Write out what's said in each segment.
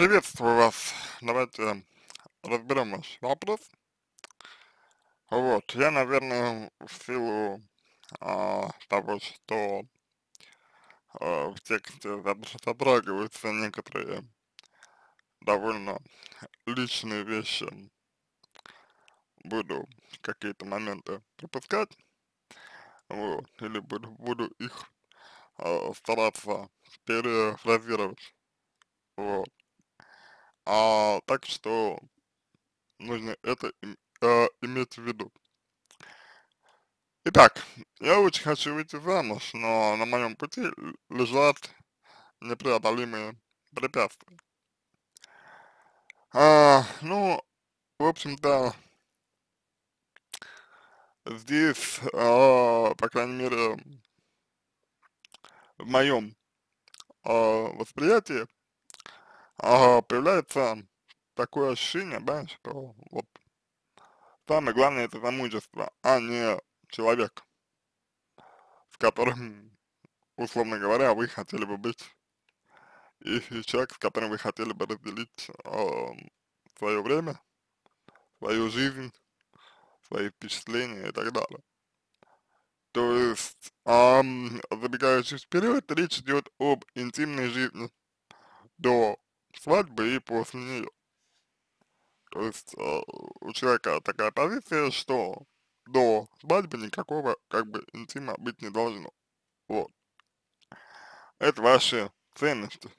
Приветствую вас. Давайте разберем ваш вопрос. Вот, я, наверное, в силу а, того, что а, в тексте затрагиваются некоторые довольно личные вещи, буду какие-то моменты пропускать, вот, или буду, буду их а, стараться перефразировать. Вот. А, так что нужно это э, иметь в виду. Итак, я очень хочу выйти замуж, но на моем пути лежат непреодолимые препятствия. А, ну, в общем-то, здесь, а, по крайней мере, в моем а, восприятии, э, появляется такое ощущение, да, что вот самое главное это замужество, а не человек, с которым, условно говоря, вы хотели бы быть, и человек, с которым вы хотели бы разделить э, а, свое время, свою жизнь, свои впечатления и так далее. То есть, эм, забегая вперед, речь идет об интимной жизни до свадьбы и после нее. То есть э, у человека такая позиция, что до свадьбы никакого как бы интима быть не должно. Вот. Это ваши ценности.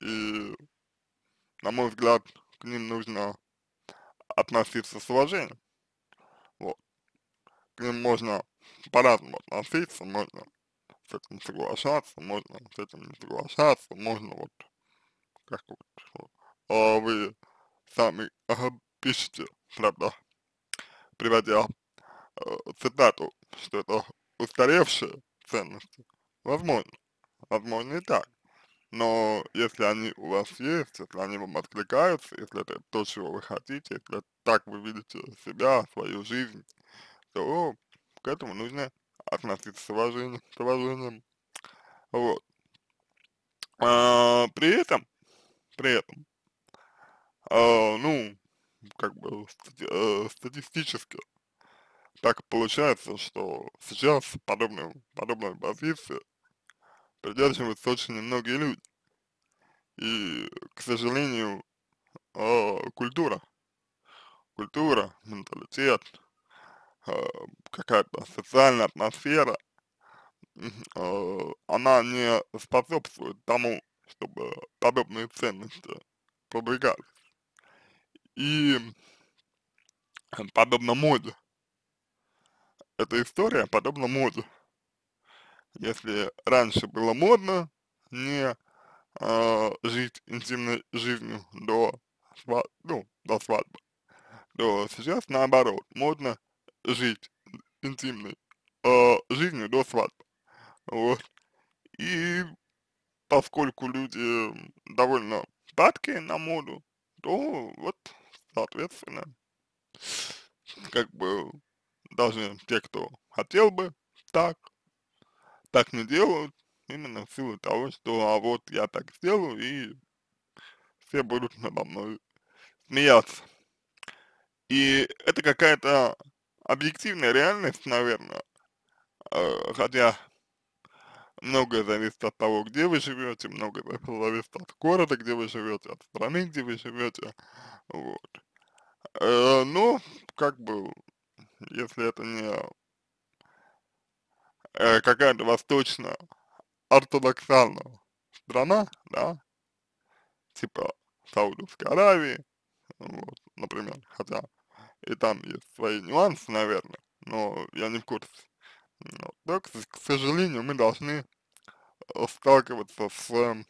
И, на мой взгляд, к ним нужно относиться с уважением. Вот. К ним можно по-разному относиться, можно с этим соглашаться, можно с этим не соглашаться, можно вот как вот, а вы сами а, пишете, правда, приводя э, цитату, что это устаревшие ценности. Возможно, возможно и так. Но если они у вас есть, если они вам откликаются, если это то, чего вы хотите, если так вы видите себя, свою жизнь, то к этому нужно относиться с уважением, с уважением. Вот. А, при этом при этом. Э, ну, как бы стати э, статистически так получается, что сейчас подобную, подобной позицию придерживаются очень немногие люди. И, к сожалению, э, культура, культура, менталитет, э, какая-то социальная атмосфера, э, она не способствует тому, чтобы подобные ценности продвигались. И подобно моде. Эта история подобно моде. Если раньше было модно не э, жить интимной жизнью до, свад ну, до свадьбы, то сейчас наоборот, модно жить интимной э, жизнью до свадьбы. Вот. И поскольку люди довольно падкие на моду, то вот, соответственно, как бы даже те, кто хотел бы так, так не делают, именно в силу того, что а вот я так сделаю и все будут надо мной смеяться. И это какая-то объективная реальность, наверное, э, хотя Многое зависит от того, где вы живете, многое зависит от города, где вы живете, от страны, где вы живете, вот. Э, но, ну, как бы, если это не э, какая-то восточная ортодоксальная страна, да, типа Саудовской Аравии, вот, например, хотя и там есть свои нюансы, наверное, но я не в курсе ну, так, к, сожалению, мы должны э, сталкиваться с эм,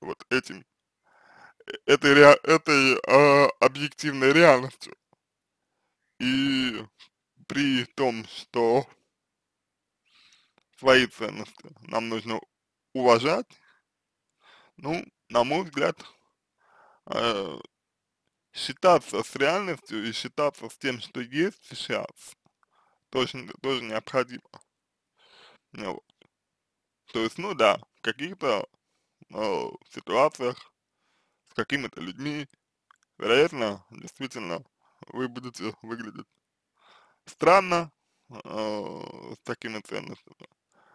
вот этим, э, этой, ре, этой э, объективной реальностью. И при том, что свои ценности нам нужно уважать, ну, на мой взгляд, э, считаться с реальностью и считаться с тем, что есть сейчас, тоже, тоже необходимо. Ну, вот. То есть, ну да, в каких-то э, ситуациях с какими-то людьми, вероятно, действительно, вы будете выглядеть странно э, с такими ценностями.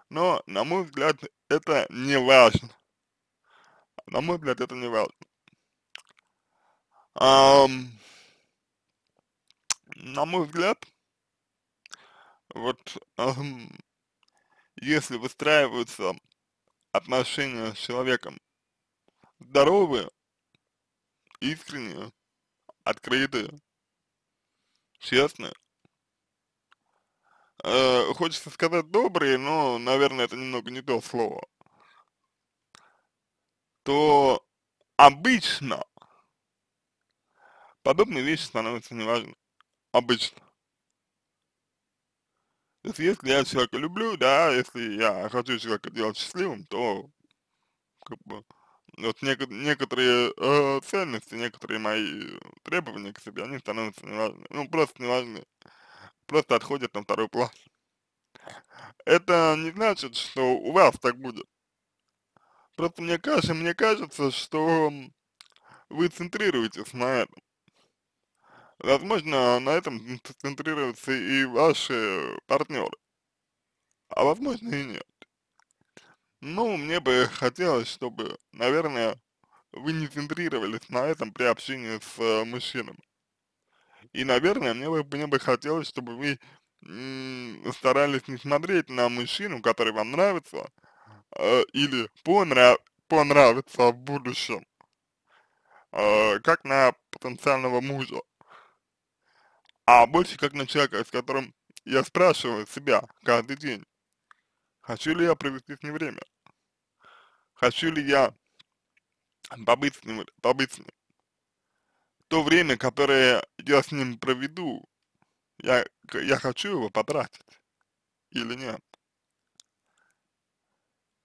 Но, на мой взгляд, это не важно. На мой взгляд, это не важно. Um, на мой взгляд, вот эм, если выстраиваются отношения с человеком здоровые, искренние, открытые, честные, э, хочется сказать добрые, но, наверное, это немного не то слово, то обычно подобные вещи становятся неважны. Обычно. Если, если я человека люблю, да, если я хочу человека делать счастливым, то как бы вот неко некоторые э, ценности, некоторые мои требования к себе, они становятся неважны, ну просто неважны, просто отходят на второй план. Это не значит, что у вас так будет. Просто мне кажется, мне кажется, что вы центрируетесь на этом. Возможно, на этом концентрируются и ваши э, партнеры, а возможно и нет. Ну, мне бы хотелось, чтобы, наверное, вы не центрировались на этом при общении с э, мужчинами. И, наверное, мне бы, мне бы хотелось, чтобы вы старались не смотреть на мужчину, который вам нравится, э, или понрав понравится в будущем, э, как на потенциального мужа а больше как на человека, с которым я спрашиваю себя каждый день, хочу ли я провести с ним время, хочу ли я побыть с ним, побыть с ним. То время, которое я с ним проведу, я, я хочу его потратить или нет.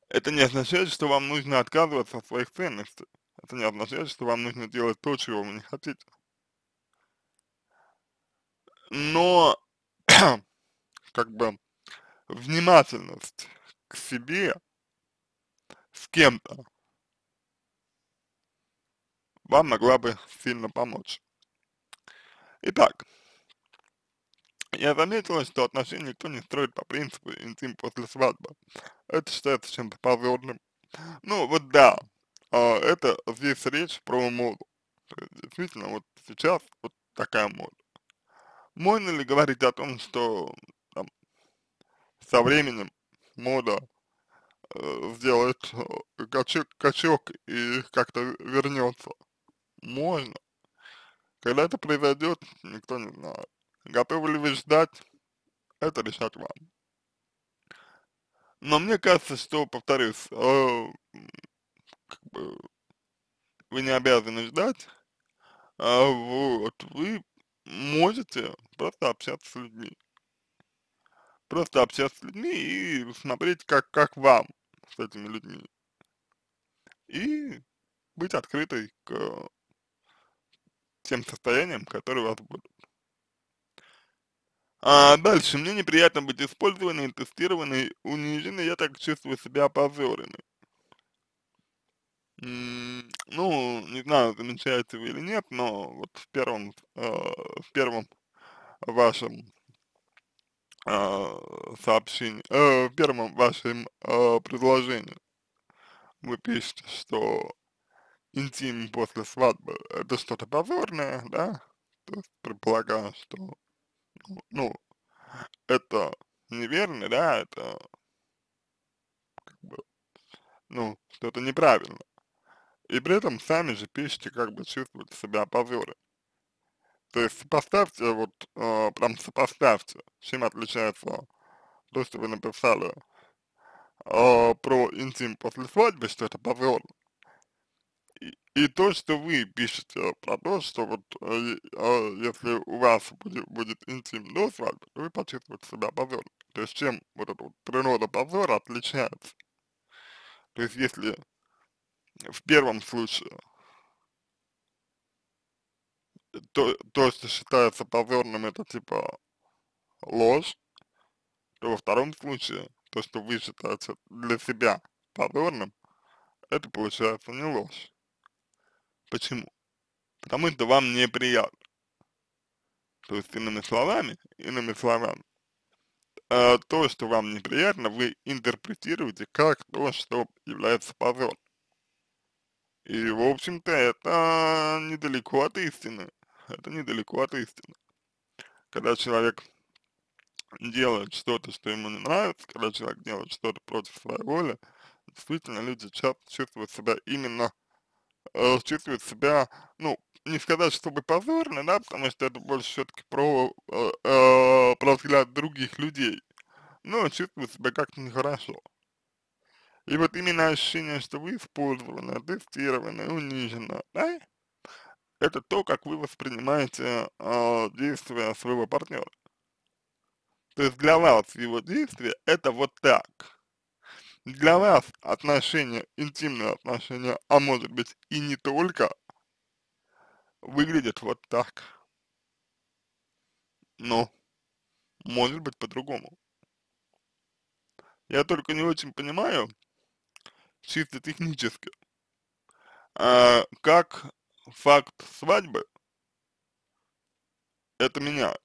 Это не означает, что вам нужно отказываться от своих ценностей. Это не означает, что вам нужно делать то, чего вы не хотите но как бы внимательность к себе с кем-то вам могла бы сильно помочь. Итак, я заметила, что отношения никто не строит по принципу интим после свадьбы. Это считается чем-то позорным. Ну вот да, а, это здесь речь про моду. Действительно, вот сейчас вот такая мода. Можно ли говорить о том, что там, со временем мода э, сделает э, качок, качок и как-то вернется? Можно. Когда это произойдет, никто не знает. Готовы ли вы ждать, это решать вам. Но мне кажется, что, повторюсь, э, как бы, вы не обязаны ждать, а вот вы можете просто общаться с людьми. Просто общаться с людьми и смотреть, как, как вам с этими людьми. И быть открытой к тем состояниям, которые у вас будут. А дальше. Мне неприятно быть использованной, тестированной, униженной, я так чувствую себя опозоренной. Ну, не знаю, замечаете вы или нет, но вот в первом, э, в первом вашем а, сообщении, э, в первом вашем э, предложении вы пишете, что интим после свадьбы это что-то позорное, да? То есть предполагаю, что, ну, ну это неверно, да, это, как бы, ну, что то неправильно. И при этом сами же пишете, как бы чувствуете себя позоры. То есть сопоставьте, вот э, прям сопоставьте, чем отличается то, что вы написали э, про интим после свадьбы, что это позор, и, и то, что вы пишете про то, что вот э, э, если у вас будет, будет интим до свадьбы, то вы почувствуете себя позором. То есть чем вот эта вот природа позора отличается? То есть если в первом случае то, то, что считается позорным, это типа ложь, то во втором случае то, что вы считаете для себя позорным, это получается не ложь. Почему? Потому что вам неприятно. То есть, иными словами, иными словами, э, то, что вам неприятно, вы интерпретируете как то, что является позором. И, в общем-то, это недалеко от истины. Это недалеко от истины. Когда человек делает что-то, что ему не нравится, когда человек делает что-то против своей воли, действительно люди часто чувствуют себя именно, э, чувствуют себя, ну, не сказать, чтобы позорно, да, потому что это больше все-таки про, э, э, про взгляд других людей, но чувствуют себя как-то нехорошо. И вот именно ощущение, что вы использованы, тестированы, унижены, да, это то, как вы воспринимаете э, действия своего партнера. То есть для вас его действие это вот так. Для вас отношения, интимные отношения, а может быть и не только, выглядят вот так. Но может быть по-другому. Я только не очень понимаю, чисто технически, а, как факт свадьбы это меняет.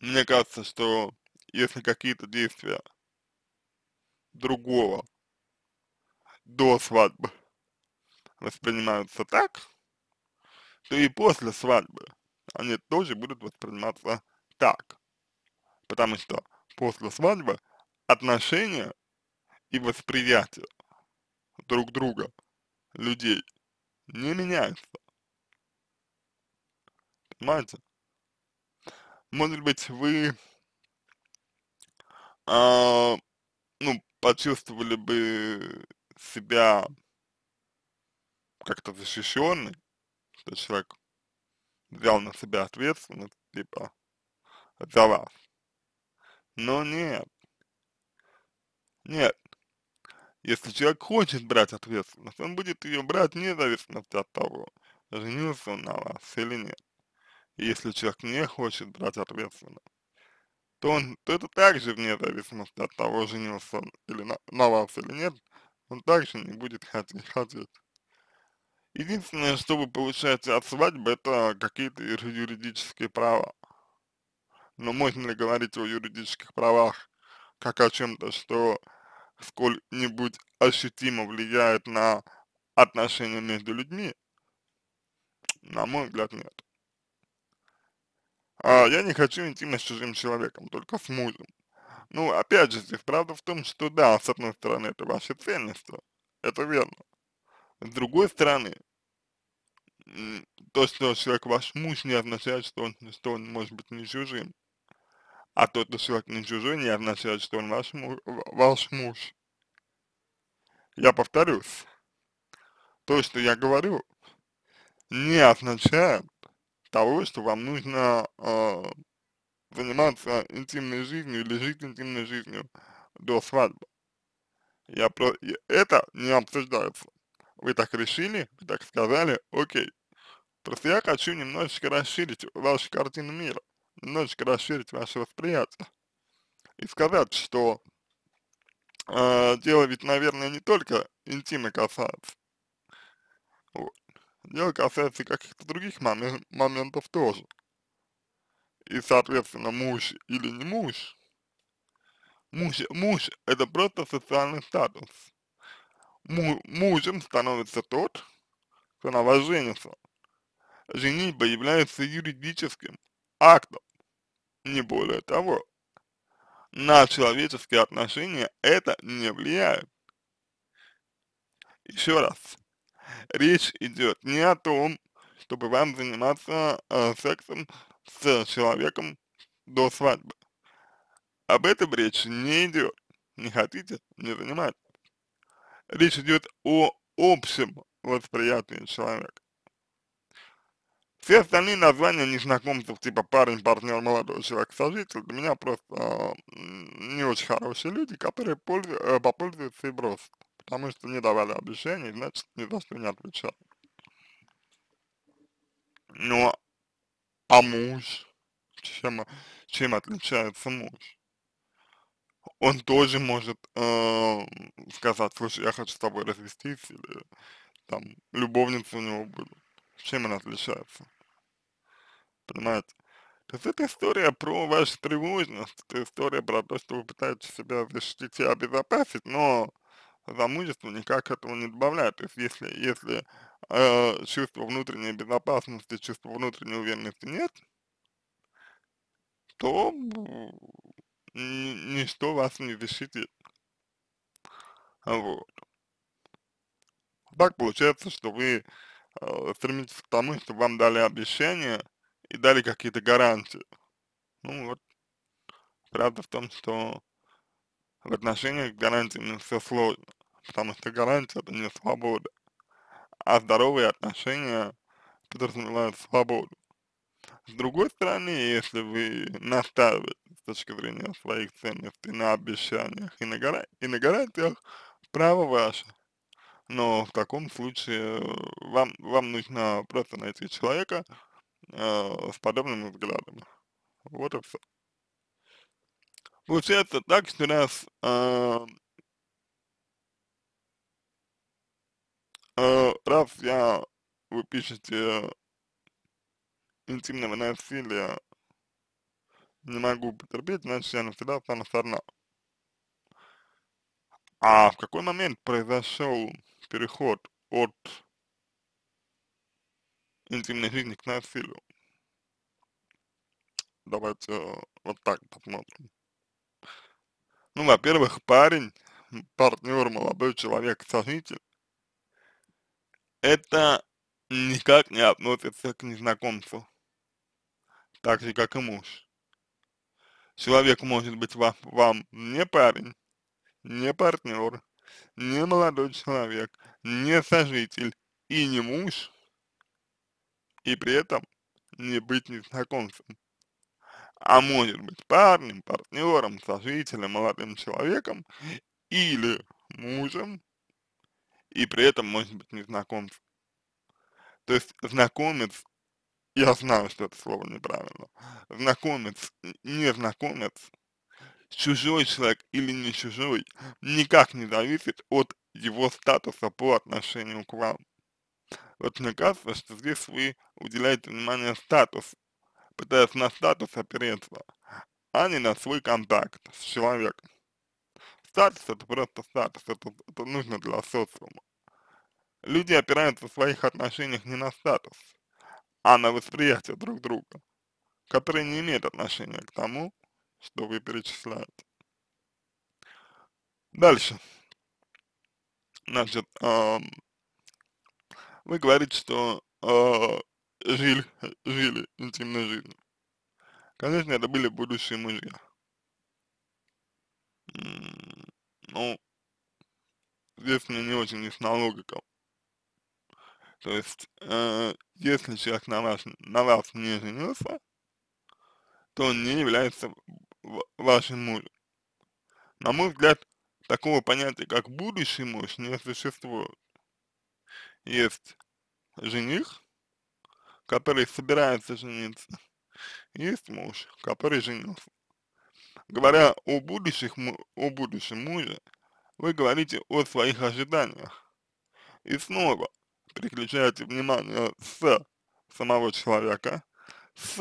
Мне кажется, что если какие-то действия другого до свадьбы воспринимаются так, то и после свадьбы они тоже будут восприниматься так. Потому что после свадьбы отношения и восприятие друг друга людей не меняется. Понимаете? Может быть, вы а, ну, почувствовали бы себя как-то защищенный, что человек взял на себя ответственность, типа, за вас. Но нет, нет. Если человек хочет брать ответственность, он будет ее брать независимо от того, женился он на вас или нет. И если человек не хочет брать ответственность, то, он, то это также вне зависимости от того, женился он или на, на вас или нет, он также не будет хотеть. хотеть. Единственное, что вы получаете от свадьбы, это какие-то юридические права. Но можно ли говорить о юридических правах как о чем-то, что сколь-нибудь ощутимо влияет на отношения между людьми? На мой взгляд, нет. А, я не хочу интимность с чужим человеком, только с мужем. Ну, опять же, здесь правда в том, что да, с одной стороны, это ваши ценность, это верно. С другой стороны, то, что человек ваш муж, не означает, что он, что он может быть не чужим а то, что человек не чужой, не означает, что он ваш, ваш муж. Я повторюсь, то, что я говорю, не означает того, что вам нужно э, заниматься интимной жизнью или жить интимной жизнью до свадьбы. Я про... Это не обсуждается. Вы так решили, вы так сказали, окей. Просто я хочу немножечко расширить вашу картину мира немножечко ну, расширить ваше восприятие и сказать, что э, дело ведь, наверное, не только интима касается. Вот. Дело касается каких-то других момент, моментов тоже. И, соответственно, муж или не муж, муж, муж это просто социальный статус. Му, мужем становится тот, кто на вас женится. Женитьба является юридическим актом, не более того. На человеческие отношения это не влияет. Еще раз, речь идет не о том, чтобы вам заниматься э, сексом с человеком до свадьбы. Об этом речь не идет. Не хотите, не занимайтесь. Речь идет о общем восприятии человека. Все остальные названия незнакомцев, типа парень, партнер, молодой человек, сожитель, для меня просто а, не очень хорошие люди, которые пользу, э, попользуются и бросят, потому что не давали обещаний, значит, ни за что не отвечали. Ну, а, а муж? Чем, чем отличается муж? он тоже может э, сказать, слушай, я хочу с тобой развестись, или там любовница у него будет. Чем она отличается? понимаете? То есть это история про вашу тревожность, это история про то, что вы пытаетесь себя защитить и обезопасить, но замужество никак этого не добавляет. То есть если, если э, чувства внутренней безопасности, чувство внутренней уверенности нет, то ничто вас не защитит. Вот. Так получается, что вы э, стремитесь к тому, чтобы вам дали обещание, и дали какие-то гарантии. Ну вот, правда в том, что в отношениях с гарантиями все сложно, потому что гарантия это не свобода, а здоровые отношения подразумевают свободу. С другой стороны, если вы настаиваете с точки зрения своих ценностей на обещаниях и на, гара и на гарантиях, право ваше. Но в таком случае э, вам, вам нужно просто найти человека, Э, с подобным взглядом. Вот и все. Получается так, что раз э, э, раз я вы пишете интимного насилия не могу потерпеть, значит я навсегда стану сорна. А в какой момент произошел переход от интимной ну, жизни к насилию. Давайте э, вот так посмотрим. Ну, во-первых, парень, партнер, молодой человек, сожитель, это никак не относится к незнакомцу, так же, как и муж. Человек может быть вам, вам не парень, не партнер, не молодой человек, не сожитель и не муж, и при этом не быть незнакомцем, а может быть парнем, партнером, сожителем, молодым человеком или мужем, и при этом может быть незнакомцем. То есть знакомец, я знаю, что это слово неправильно, знакомец, незнакомец, чужой человек или не чужой, никак не зависит от его статуса по отношению к вам. Вот мне кажется, что здесь вы уделяете внимание статусу, пытаясь на статус опереться, а не на свой контакт с человеком. Статус это просто статус, это, это нужно для социума. Люди опираются в своих отношениях не на статус, а на восприятие друг друга, которое не имеет отношения к тому, что вы перечисляете. Дальше. Значит, эм, вы говорите, что э, жили, жили интимной жизнью. Конечно, это были будущие мужья. Ну, здесь мне не очень ясна логика. То есть, э, если человек на вас, на вас не женился, то он не является вашим мужем. На мой взгляд, такого понятия, как будущий муж, не существует есть жених, который собирается жениться, есть муж, который женился. Говоря о, будущих, о будущем муже, вы говорите о своих ожиданиях и снова переключаете внимание с самого человека, с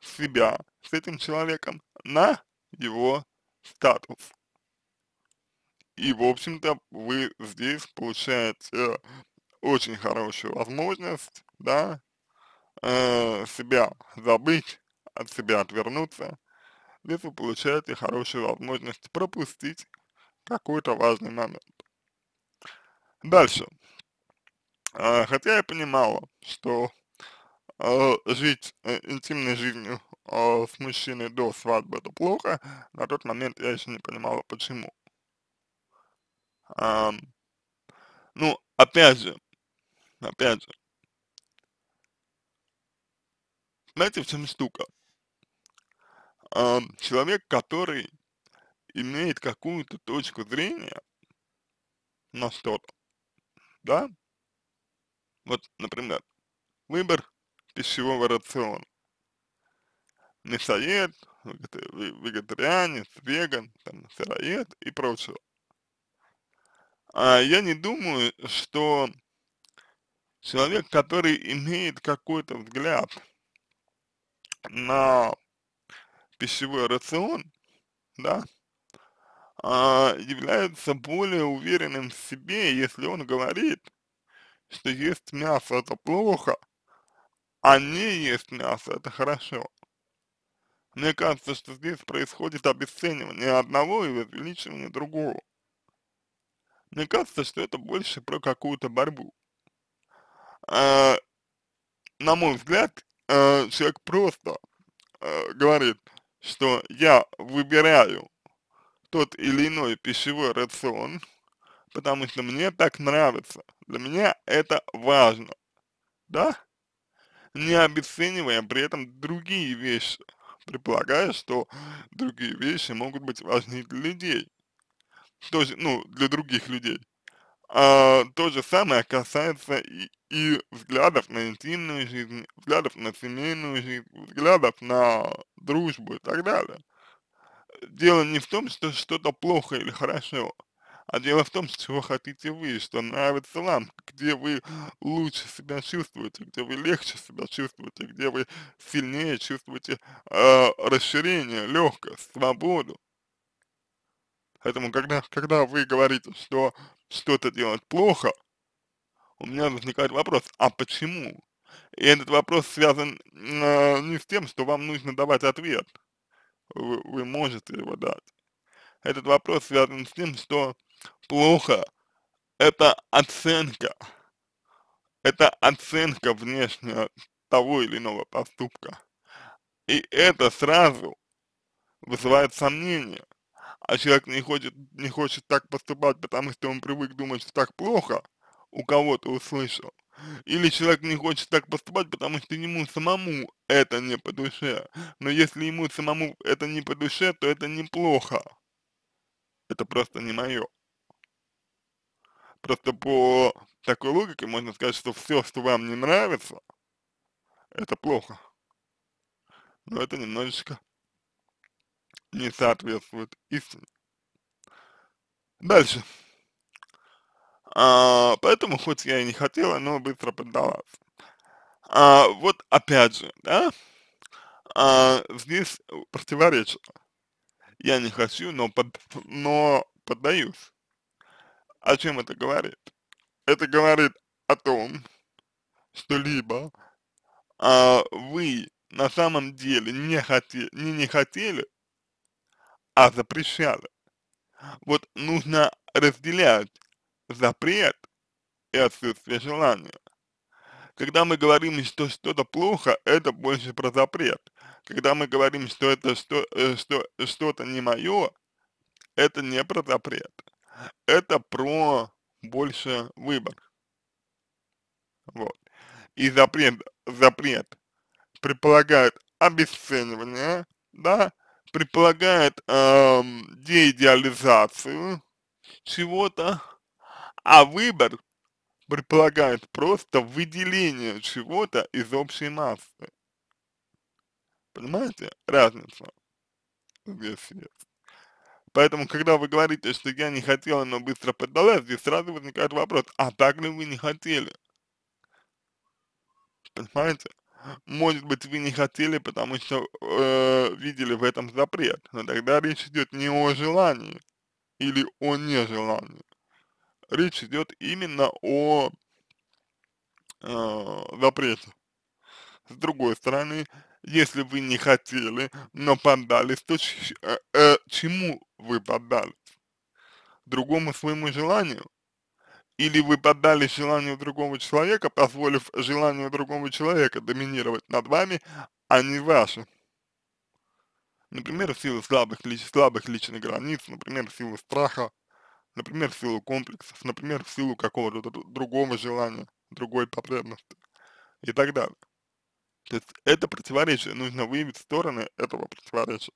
себя, с этим человеком на его статус. И, в общем-то, вы здесь получаете очень хорошую возможность, да, э, себя забыть, от себя отвернуться, если получаете хорошую возможность пропустить какой-то важный момент. Дальше. Э, хотя я понимала, что э, жить э, интимной жизнью э, с мужчиной до свадьбы это плохо, на тот момент я еще не понимала почему. Э, ну, опять же, опять же. Знаете, в чем штука? А, человек, который имеет какую-то точку зрения на что-то, да? Вот, например, выбор пищевого рациона. Мясоед, вегетарианец, веган, там, сыроед и прочее. А я не думаю, что человек, который имеет какой-то взгляд на пищевой рацион, да, а, является более уверенным в себе, если он говорит, что есть мясо это плохо, а не есть мясо это хорошо. Мне кажется, что здесь происходит обесценивание одного и возвеличивание другого. Мне кажется, что это больше про какую-то борьбу э, на мой взгляд, э, человек просто э, говорит, что я выбираю тот или иной пищевой рацион, потому что мне так нравится, для меня это важно, да? Не обесценивая при этом другие вещи, предполагая, что другие вещи могут быть важны для людей, то есть, ну, для других людей. А, то же самое касается и, и взглядов на интимную жизнь, взглядов на семейную жизнь, взглядов на дружбу и так далее. Дело не в том, что что-то плохо или хорошо, а дело в том, чего хотите вы, что нравится вам, где вы лучше себя чувствуете, где вы легче себя чувствуете, где вы сильнее чувствуете э, расширение, легкость, свободу. Поэтому, когда, когда вы говорите, что что-то делать плохо, у меня возникает вопрос, а почему? И этот вопрос связан э, не с тем, что вам нужно давать ответ. Вы, вы можете его дать. Этот вопрос связан с тем, что плохо – это оценка. Это оценка внешняя того или иного поступка. И это сразу вызывает сомнения. А человек не хочет, не хочет так поступать, потому что он привык думать, что так плохо – у кого-то услышал. Или человек не хочет так поступать, потому что ему самому это не по душе. Но если ему самому это не по душе, то это неплохо. Это просто не мое. Просто по такой логике можно сказать, что все, что вам не нравится, это плохо. Но это немножечко не соответствует истине. Дальше. А, поэтому, хоть я и не хотела, но быстро поддалась. А, вот опять же, да, а, здесь э, противоречие. Я не хочу, но, под, но поддаюсь. О чем это говорит? Это говорит о том, что либо а, вы на самом деле не хотели, не, не хотели, а запрещали. Вот нужно разделять запрет и отсутствие желания. Когда мы говорим, что что-то плохо, это больше про запрет. Когда мы говорим, что это что, э, что, что-то не мое, это не про запрет. Это про больше выбор. Вот. И запрет, запрет предполагает обесценивание, да, предполагает эм, деидеализацию чего-то, а выбор предполагает просто выделение чего-то из общей массы. Понимаете разницу? Здесь есть. Поэтому, когда вы говорите, что я не хотела, но быстро поддалась, здесь сразу возникает вопрос, а так ли вы не хотели? Понимаете? Может быть, вы не хотели, потому что э, видели в этом запрет, но тогда речь идет не о желании или о нежелании речь идет именно о э, запрете. С другой стороны, если вы не хотели, но поддались, то э, э, чему вы поддались? Другому своему желанию? Или вы поддались желанию другого человека, позволив желанию другого человека доминировать над вами, а не вашим? Например, силы слабых, слабых личных границ, например, силы страха, например, в силу комплексов, например, в силу какого-то другого желания, другой потребности и так далее. То есть это противоречие, нужно выявить стороны этого противоречия.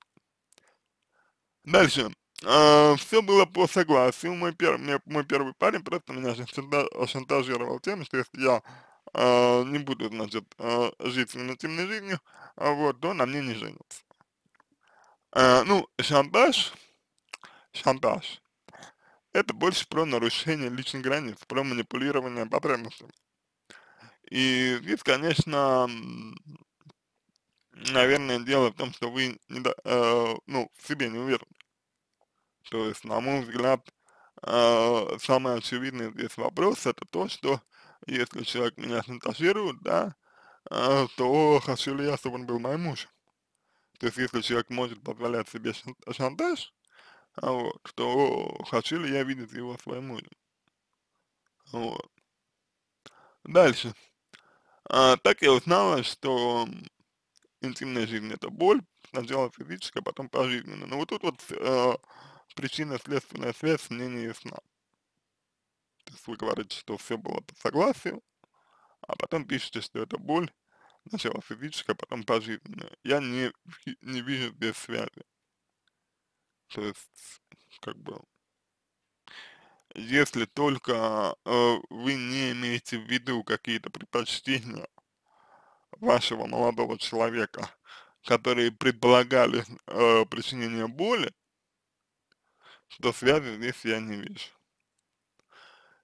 Дальше. Uh, а, все было по согласию. Мой, пер, мне, мой первый парень просто меня шантажировал тем, что если я uh, не буду, значит, uh, жить темной жизнью, вот, то на мне не женится. ну, шантаж, шантаж, это больше про нарушение личных границ, про манипулирование потребностями. И здесь, конечно, наверное, дело в том, что вы не, э, ну, в себе не уверены. То есть, на мой взгляд, э, самый очевидный здесь вопрос это то, что если человек меня шантажирует, да, э, то хочу ли я, чтобы он был моим мужем. То есть, если человек может позволять себе шантаж, а вот, что хочу ли я видеть его своим мужем. Вот. Дальше. А, так я узнала, что интимная жизнь это боль, сначала физическая, а потом пожизненная. Но ну, вот тут вот э, а, причина следственная связь мне не ясна. То есть вы говорите, что все было по согласию, а потом пишете, что это боль, сначала физическая, потом пожизненная. Я не, не вижу здесь связи. То есть, как бы, если только э, вы не имеете в виду какие-то предпочтения вашего молодого человека, которые предполагали э, причинение боли, то связи здесь я не вижу.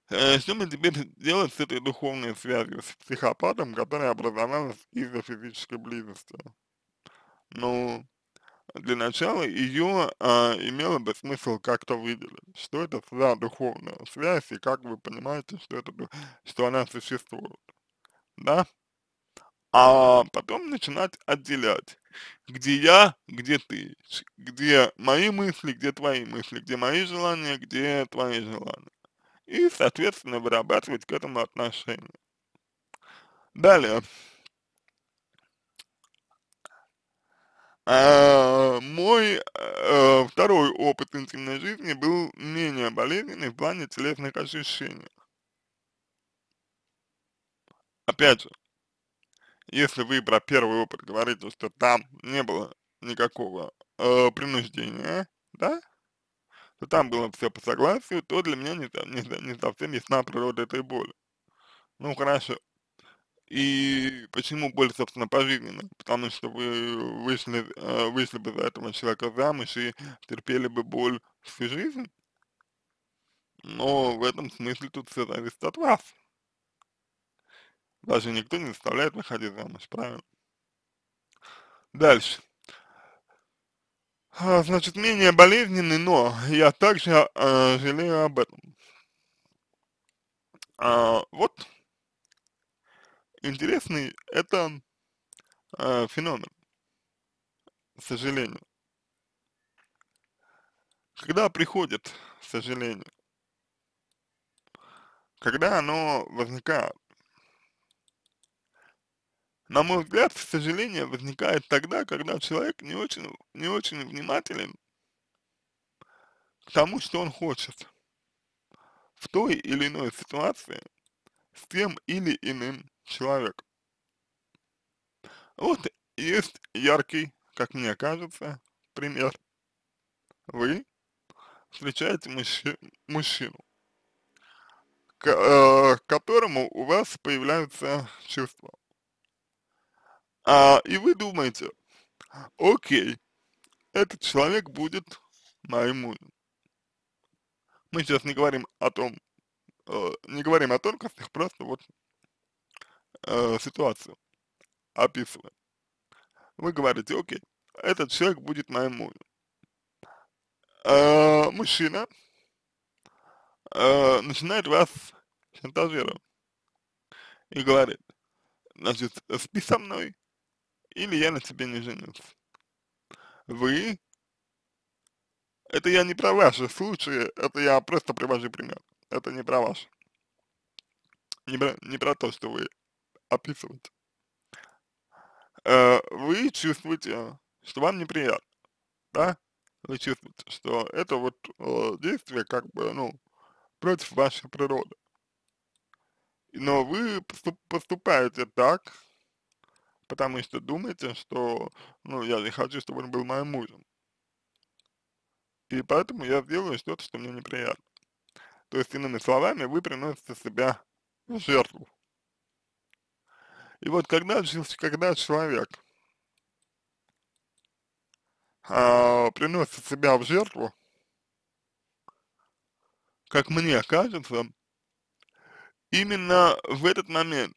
Э, что мы теперь делать с этой духовной связью, с психопатом, которая образовалась из-за физической близости? Ну, для начала ее а, имело бы смысл как-то выделить. Что это за духовная связь и как вы понимаете, что, это, что она существует, да? А потом начинать отделять, где я, где ты, где мои мысли, где твои мысли, где мои желания, где твои желания. И, соответственно, вырабатывать к этому отношение. Далее. А, мой а, второй опыт интимной жизни был менее болезненный в плане телесных ощущений. Опять же, если вы про первый опыт говорите, что там не было никакого э, принуждения, да, то там было все по согласию, то для меня не, не, не совсем ясна природа этой боли. Ну хорошо, и почему боль, собственно, пожизненно? Потому что вы вышли, э, вышли бы за этого человека замуж и терпели бы боль всю жизнь. Но в этом смысле тут все зависит от вас. Даже никто не заставляет выходить замуж, правильно? Дальше. А, значит, менее болезненный, но я также а, жалею об этом. А, вот интересный это э, феномен, к сожалению. Когда приходит сожаление? Когда оно возникает? На мой взгляд, сожаление возникает тогда, когда человек не очень, не очень внимателен к тому, что он хочет в той или иной ситуации – с тем или иным человеком. Вот есть яркий, как мне кажется, пример. Вы встречаете мужчи мужчину, э, к э, которому у вас появляются чувства. А, и вы думаете, окей, этот человек будет моим мужем. Мы сейчас не говорим о том, Э, не говорим о тонкостях, просто вот э, ситуацию описываем. Вы говорите, окей, этот человек будет моим мужем. Э, мужчина э, начинает вас шантажировать и говорит, значит, спи со мной, или я на тебе не женюсь. Вы, это я не про ваши случаи, это я просто привожу пример это не про вас. Не про, не про то, что вы описываете. Э, вы чувствуете, что вам неприятно, да? Вы чувствуете, что это вот э, действие как бы, ну, против вашей природы. Но вы поступаете так, потому что думаете, что, ну, я не хочу, чтобы он был моим мужем. И поэтому я сделаю что-то, что мне неприятно. То есть, иными словами, вы приносите себя в жертву. И вот когда, когда человек а, приносит себя в жертву, как мне кажется, именно в этот момент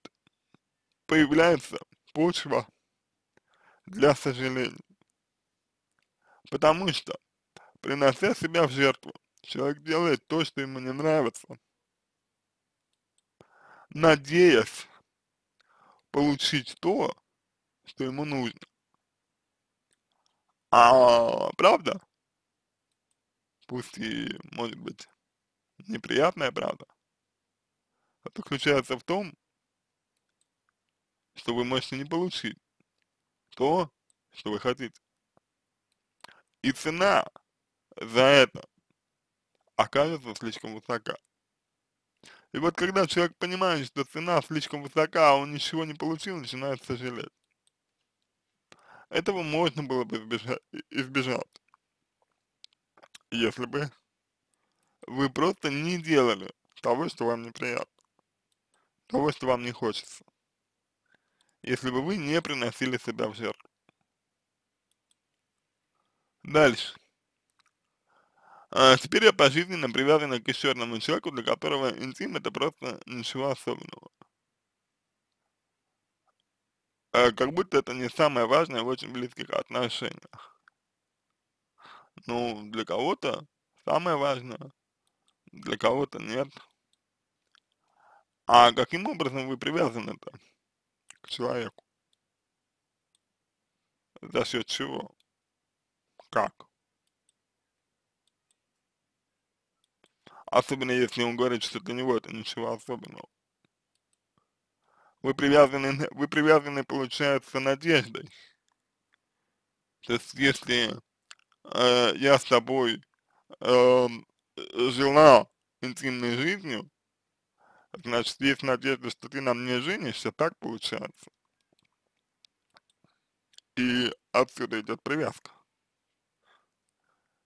появляется почва для сожалений. Потому что, принося себя в жертву, Человек делает то, что ему не нравится, надеясь получить то, что ему нужно. А правда, пусть и, может быть, неприятная правда, заключается в том, что вы можете не получить то, что вы хотите. И цена за это окажется слишком высока. И вот когда человек понимает, что цена слишком высока, а он ничего не получил, начинает сожалеть. Этого можно было бы избежать, избежать если бы вы просто не делали того, что вам неприятно, того, что вам не хочется, если бы вы не приносили себя в жертву. Дальше. А, теперь я пожизненно привязана к еще одному человеку, для которого интим это просто ничего особенного. А, как будто это не самое важное в очень близких отношениях. Ну, для кого-то самое важное, для кого-то нет. А каким образом вы привязаны это к человеку? За счет чего? Как? особенно если он говорит, что для него это ничего особенного. Вы привязаны, вы привязаны, получается, надеждой. То есть, если э, я с тобой э, эм, жила интимной жизнью, значит, есть надежда, что ты на мне женишься, так получается. И отсюда идет привязка.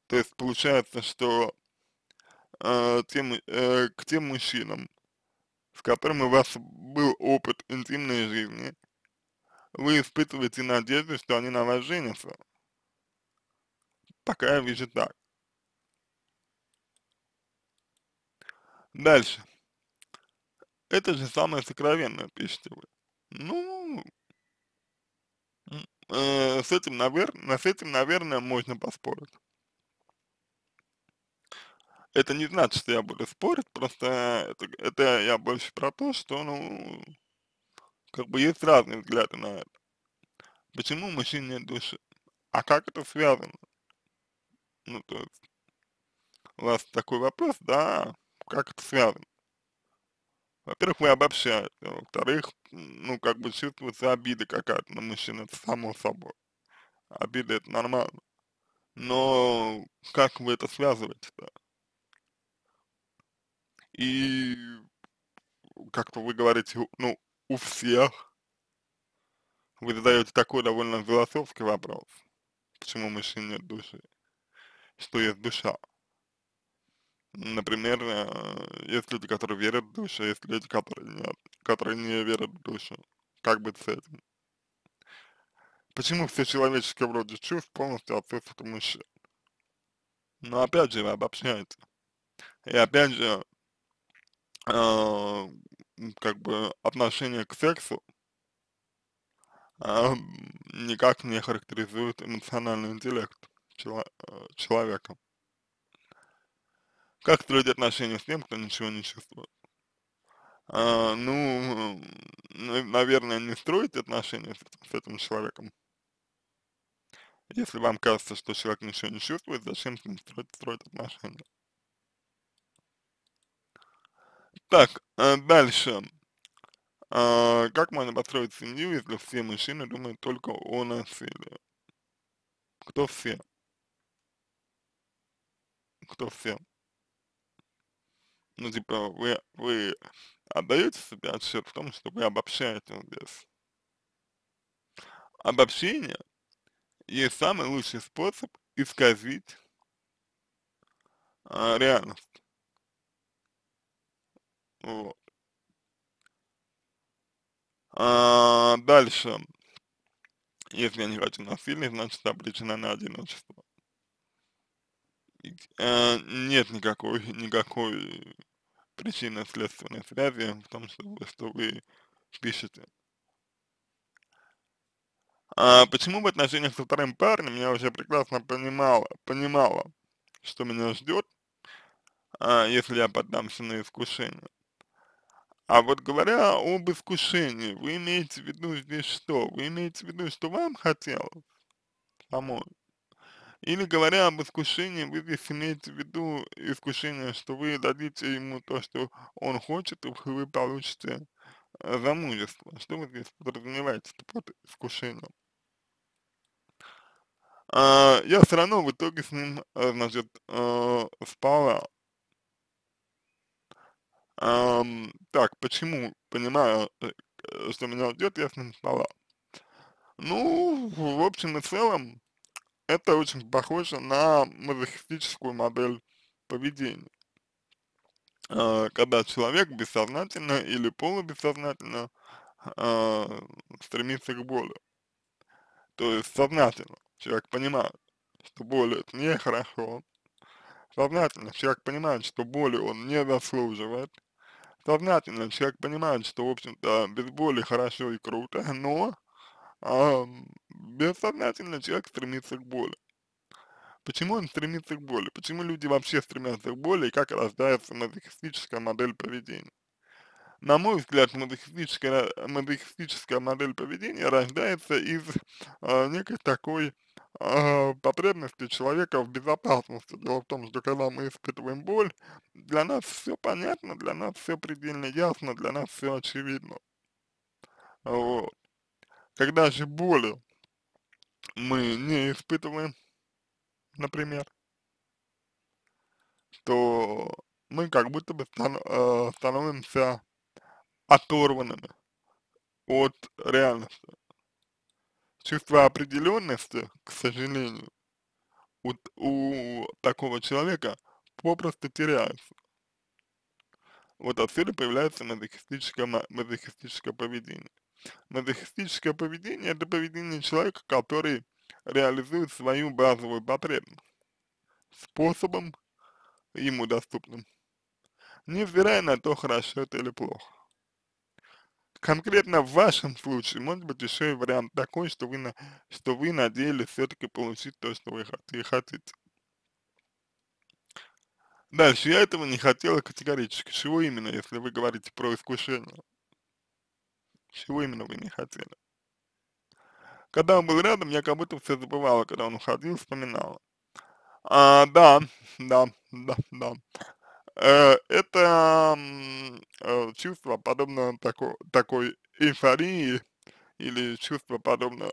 То есть получается, что Э, тем, э, к тем мужчинам, с которыми у вас был опыт интимной жизни, вы испытываете надежду, что они на вас женятся. Пока я вижу так. Дальше. Это же самое сокровенное, пишете вы. Ну, э, с этим, наверное, с этим, наверное, можно поспорить. Это не значит, что я буду спорить, просто это, это я больше про то, что, ну, как бы есть разные взгляды на это. Почему мужчин нет души? А как это связано? Ну, то есть, у вас такой вопрос, да, как это связано? Во-первых, вы обобщаете, во-вторых, ну, как бы чувствуется обида какая-то на мужчин, это само собой. Обида это нормально. Но как вы это связываете-то? и как-то вы говорите, ну, у всех. Вы задаете такой довольно философский вопрос. Почему мужчин нет души? Что есть душа? Например, э, есть люди, которые верят в душу, а есть люди, которые, нет, которые не верят в душу. Как быть с этим? Почему все человеческие вроде чувств полностью отсутствуют у мужчин? Но опять же, вы обобщаете. И опять же, а, как бы отношение к сексу а, никак не характеризует эмоциональный интеллект чело а, человека. Как строить отношения с тем, кто ничего не чувствует? А, ну, наверное, не строить отношения с, с этим человеком. Если вам кажется, что человек ничего не чувствует, зачем с ним строить, строить отношения? Так, э, дальше. Э, как можно построить семью, если все мужчины думают только о насилии? Кто все? Кто все? Ну, типа, вы, вы отдаете себе отчет в том, что вы обобщаете здесь. Обобщение есть самый лучший способ исказить а, реальность. Вот. А, дальше. Если я не хочу насилие, значит обречена на одиночество. А, нет никакой, никакой причины следственной связи в том, что вы, что вы пишете. А почему в отношениях со вторым парнем я уже прекрасно понимала, понимала, что меня ждет, а, если я поддамся на искушение. А вот говоря об искушении, вы имеете в виду здесь что? Вы имеете в виду, что вам хотелось помочь? Или говоря об искушении, вы здесь имеете в виду искушение, что вы дадите ему то, что он хочет, и вы получите э, замужество. Что вы здесь подразумеваете под искушением? А, я все равно в итоге с ним, э, значит, э, спала. Эм, так, почему, понимаю, э, э, что меня ждет, я с ним спала. Ну, в общем и целом, это очень похоже на мазохистическую модель поведения. Э, когда человек бессознательно или полубессознательно э, стремится к боли. То есть сознательно человек понимает, что боль это нехорошо, сознательно человек понимает, что боли он не заслуживает, сознательно человек понимает, что, в общем-то, без боли хорошо и круто, но а, бессознательно человек стремится к боли. Почему он стремится к боли? Почему люди вообще стремятся к боли и как рождается мазохистическая модель поведения? На мой взгляд, мазохистическая, мазохистическая модель поведения рождается из э, некой такой Э, потребности человека в безопасности. Дело в том, что когда мы испытываем боль, для нас все понятно, для нас все предельно ясно, для нас все очевидно. Вот. Когда же боли мы не испытываем, например, то мы как будто бы станов, э, становимся оторванными от реальности чувство определенности, к сожалению, у, у такого человека попросту теряется. Вот отсюда появляется мазохистическое, мазохистическое поведение. Мазохистическое поведение – это поведение человека, который реализует свою базовую потребность способом, ему доступным, невзирая на то, хорошо это или плохо конкретно в вашем случае может быть еще и вариант такой, что вы, на, что вы надеялись все-таки получить то, что вы хотите. Дальше, я этого не хотела категорически. Чего именно, если вы говорите про искушение? Чего именно вы не хотели? Когда он был рядом, я как будто все забывала, когда он уходил, вспоминала. А, да, да, да, да. Э, это э, чувство подобно такой, такой эйфории или чувство подобно,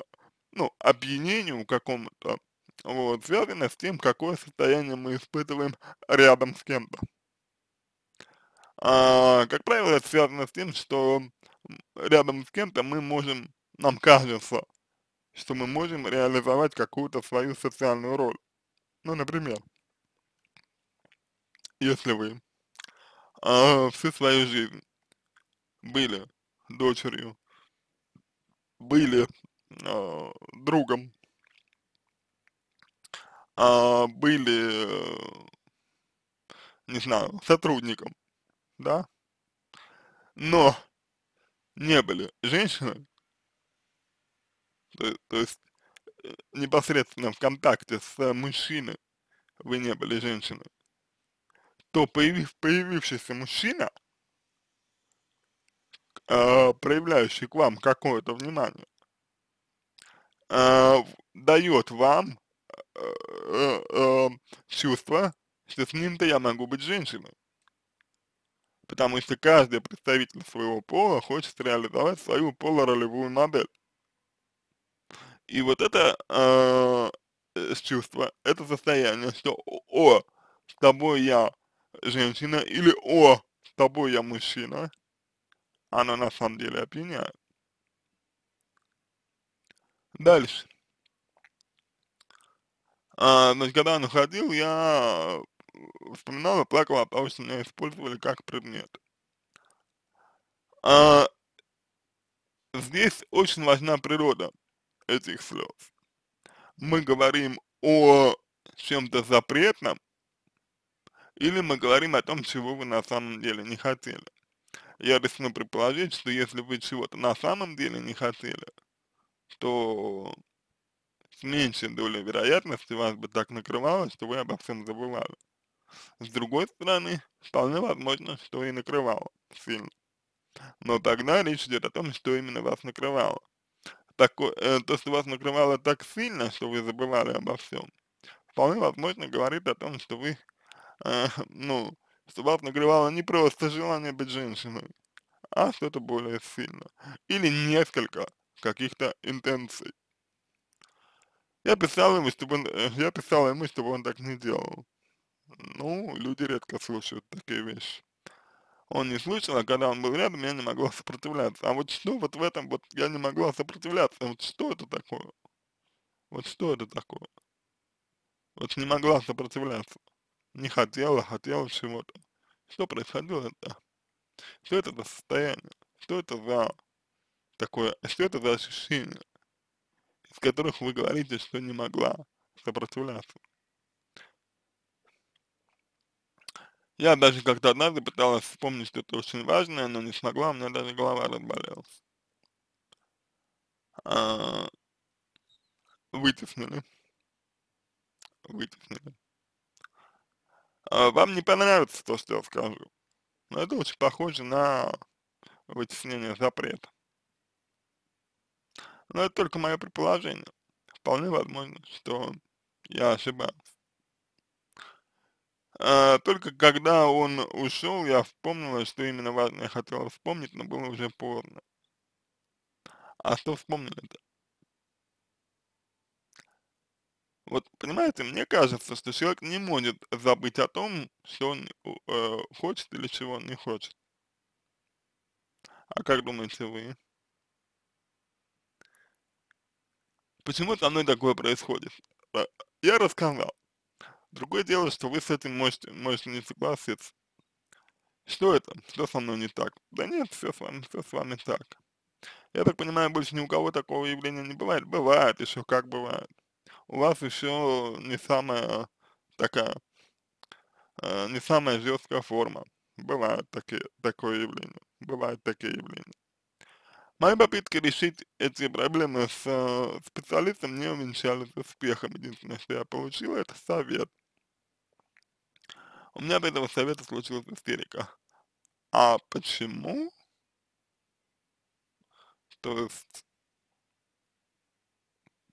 ну, опьянению какому-то, вот, связано с тем, какое состояние мы испытываем рядом с кем-то. А, как правило, это связано с тем, что рядом с кем-то мы можем, нам кажется, что мы можем реализовать какую-то свою социальную роль. Ну, например, если вы а, всю свою жизнь были дочерью, были а, другом, а, были, не знаю, сотрудником, да, но не были женщиной, то, то есть э, непосредственно в контакте с мужчиной вы не были женщиной, то появив, появившийся мужчина, э, проявляющий к вам какое-то внимание, э, дает вам э, э, э, чувство, что с ним-то я могу быть женщиной. Потому что каждый представитель своего пола хочет реализовать свою полуролевую модель. И вот это а, э, чувство, это состояние, что о, с тобой я женщина или о, с тобой я мужчина, она на самом деле опьяняет. Дальше. А, значит, когда он уходил, я э, вспоминала, плакал от того, что меня использовали как предмет. А, здесь очень важна природа этих слез. Мы говорим о чем-то запретном, или мы говорим о том, чего вы на самом деле не хотели. Я рискну предположить, что если вы чего-то на самом деле не хотели, то с меньшей долей вероятности вас бы так накрывало, что вы обо всем забывали. С другой стороны, вполне возможно, что и накрывало сильно. Но тогда речь идет о том, что именно вас накрывало. Тако, э, то, что вас накрывало так сильно, что вы забывали обо всем, вполне возможно говорит о том, что вы Э, ну, чтобы вас нагревало не просто желание быть женщиной, а что-то более сильное. Или несколько каких-то интенций. Я писал ему, чтобы он, э, я писал ему, чтобы он так не делал. Ну, люди редко слушают такие вещи. Он не слышал, а когда он был рядом, я не могла сопротивляться. А вот что вот в этом вот я не могла сопротивляться, вот что это такое? Вот что это такое? Вот не могла сопротивляться. Не хотела, хотела чего-то. Что происходило это? Что это за состояние? Что это за такое, что это за ощущение, из которых вы говорите, что не могла сопротивляться? Я даже как-то однажды пыталась вспомнить что-то очень важное, но не смогла, у меня даже голова разболелась. А, вытеснили. Вытеснили. А, вам не понравится то, что я скажу. Но это очень похоже на вытеснение запрета. Но это только мое предположение. Вполне возможно, что я ошибаюсь. А, только когда он ушел, я вспомнила, что именно важное я хотела вспомнить, но было уже поздно. А что вспомнили-то? Вот, понимаете, мне кажется, что человек не может забыть о том, что он э, хочет или чего он не хочет. А как думаете вы? Почему со мной такое происходит? Э, я рассказал. Другое дело, что вы с этим можете, можете не согласиться. Что это? Что со мной не так? Да нет, все с вами, все с вами так. Я так понимаю, больше ни у кого такого явления не бывает. Бывает, еще как бывает у вас еще не самая такая, э, не самая жесткая форма. Бывает такие, такое явление. Бывают такие явления. Мои попытки решить эти проблемы с э, специалистом не увенчались успехом. Единственное, что я получил это совет. У меня от этого совета случилась истерика. А почему? То есть,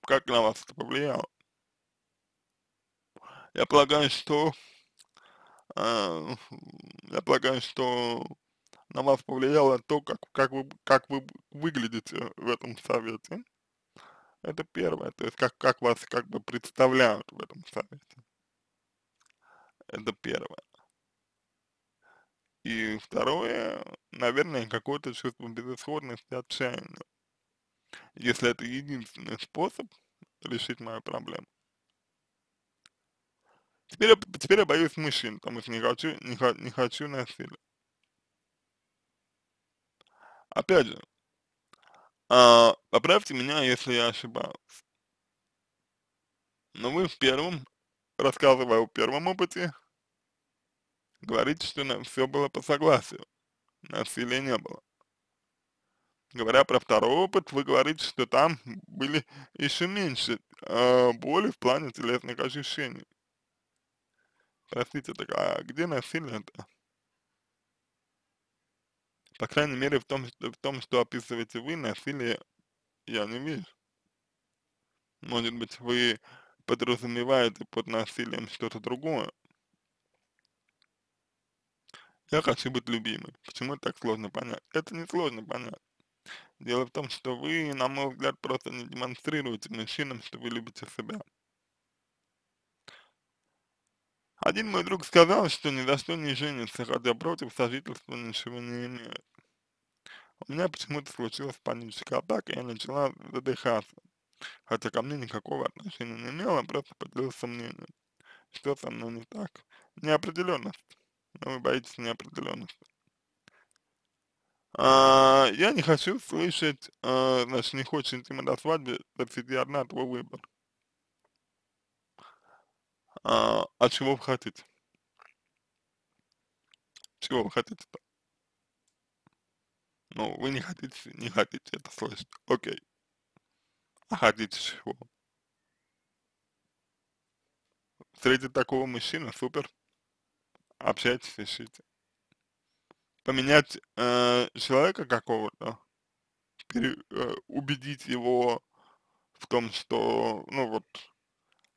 как на вас это повлияло? Я полагаю, что э, я полагаю, что на вас повлияло то, как, как, вы, как вы выглядите в этом совете. Это первое, то есть как, как вас как бы представляют в этом совете. Это первое. И второе, наверное, какое-то чувство безысходности, отчаяния если это единственный способ решить мою проблему. Теперь, теперь я боюсь мужчин, потому что не хочу, не, не хочу насилия. Опять же, а, поправьте меня, если я ошибаюсь. Но вы в первом, рассказывая о первом опыте, говорите, что все было по согласию, насилия не было. Говоря про второй опыт, вы говорите, что там были еще меньше э, боли в плане телесных ощущений. Простите, так а где насилие-то? По крайней мере, в том, что, в том, что описываете вы, насилие я не вижу. Может быть, вы подразумеваете под насилием что-то другое. Я хочу быть любимой. Почему так сложно понять? Это не сложно понять. Дело в том, что вы, на мой взгляд, просто не демонстрируете мужчинам, что вы любите себя. Один мой друг сказал, что ни за что не женится, хотя против сожительства ничего не имеет. У меня почему-то случилась паническая атака, и я начала задыхаться. Хотя ко мне никакого отношения не имела, просто поделился мнением. Что со мной не так? Неопределенность. Но ну, вы боитесь неопределенности. А, я не хочу слышать, а, значит, не хочешь интимно до свадьбы, так сиди твой выбор. А, а чего вы хотите? Чего вы хотите-то? Ну, вы не хотите, не хотите это слышать. Окей. А хотите чего? Среди такого мужчины супер. Общайтесь, ищите поменять э, человека какого-то, э, убедить его в том, что, ну вот,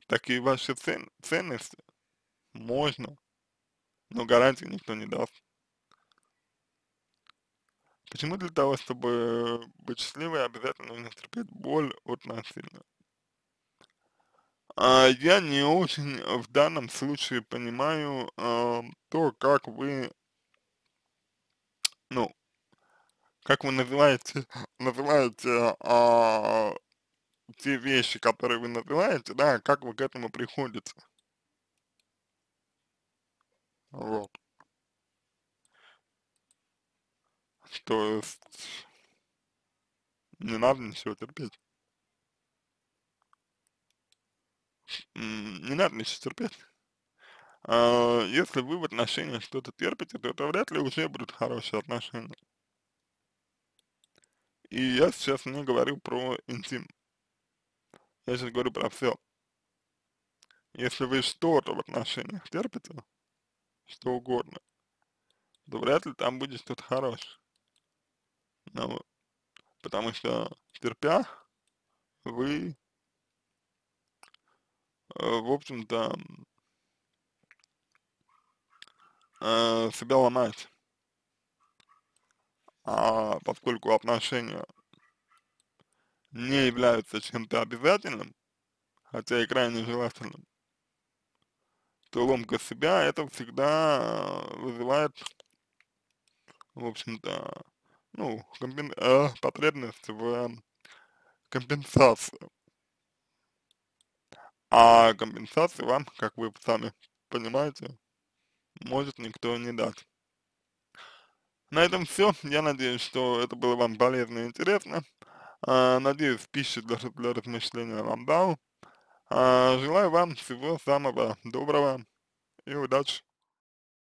такие ваши цен, ценности можно, но гарантий никто не даст. Почему для того, чтобы быть счастливой, обязательно нужно терпеть боль от насилия? А, я не очень в данном случае понимаю а, то, как вы ну, как вы называете, называете а, те вещи, которые вы называете, да, как вы к этому приходите. Вот. То есть, не надо ничего терпеть. Не надо ничего терпеть э, если вы в отношениях что-то терпите, то это вряд ли уже будут хорошие отношения. И я сейчас не говорю про интим. Я сейчас говорю про все. Если вы что-то в отношениях терпите, что угодно, то вряд ли там будет что-то хорошее. Ну, потому что терпя, вы, э, в общем-то, э, себя ломать, а поскольку отношения не являются чем-то обязательным, хотя и крайне желательным, то ломка себя это всегда вызывает, в общем-то, ну, компен... э, потребность в компенсации. А компенсации вам, как вы сами понимаете, может никто не дать. На этом все. Я надеюсь, что это было вам полезно и интересно. А, надеюсь, пищу для, для размышления вам дал. А, желаю вам всего самого доброго и удачи.